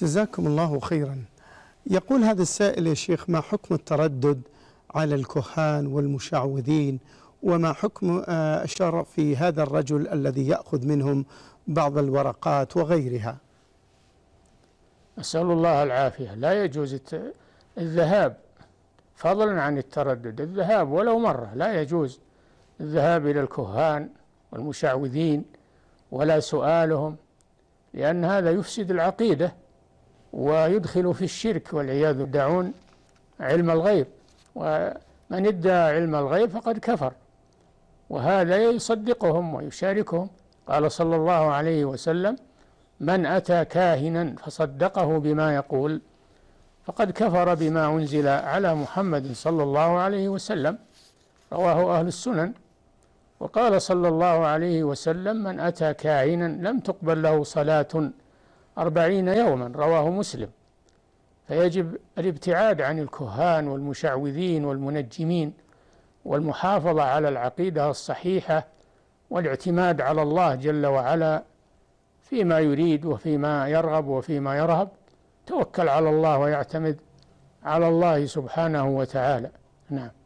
جزاكم الله خيرا يقول هذا السائل يا شيخ ما حكم التردد على الكهان والمشعوذين وما حكم آه، الشرع في هذا الرجل الذي يأخذ منهم بعض الورقات وغيرها أسأل الله العافية لا يجوز الذهاب فضلا عن التردد الذهاب ولو مرة لا يجوز الذهاب إلى الكهان والمشعوذين ولا سؤالهم لأن هذا يفسد العقيدة ويدخل في الشرك والعياذ يدعون علم الغيب ومن ادعى علم الغيب فقد كفر وهذا يصدقهم ويشاركهم قال صلى الله عليه وسلم من أتى كاهنا فصدقه بما يقول فقد كفر بما أنزل على محمد صلى الله عليه وسلم رواه أهل السنن وقال صلى الله عليه وسلم من أتى كاهنا لم تقبل له صلاة أربعين يوما رواه مسلم فيجب الابتعاد عن الكهان والمشعوذين والمنجمين والمحافظة على العقيدة الصحيحة والاعتماد على الله جل وعلا فيما يريد وفيما يرغب وفيما يرهب توكل على الله ويعتمد على الله سبحانه وتعالى نعم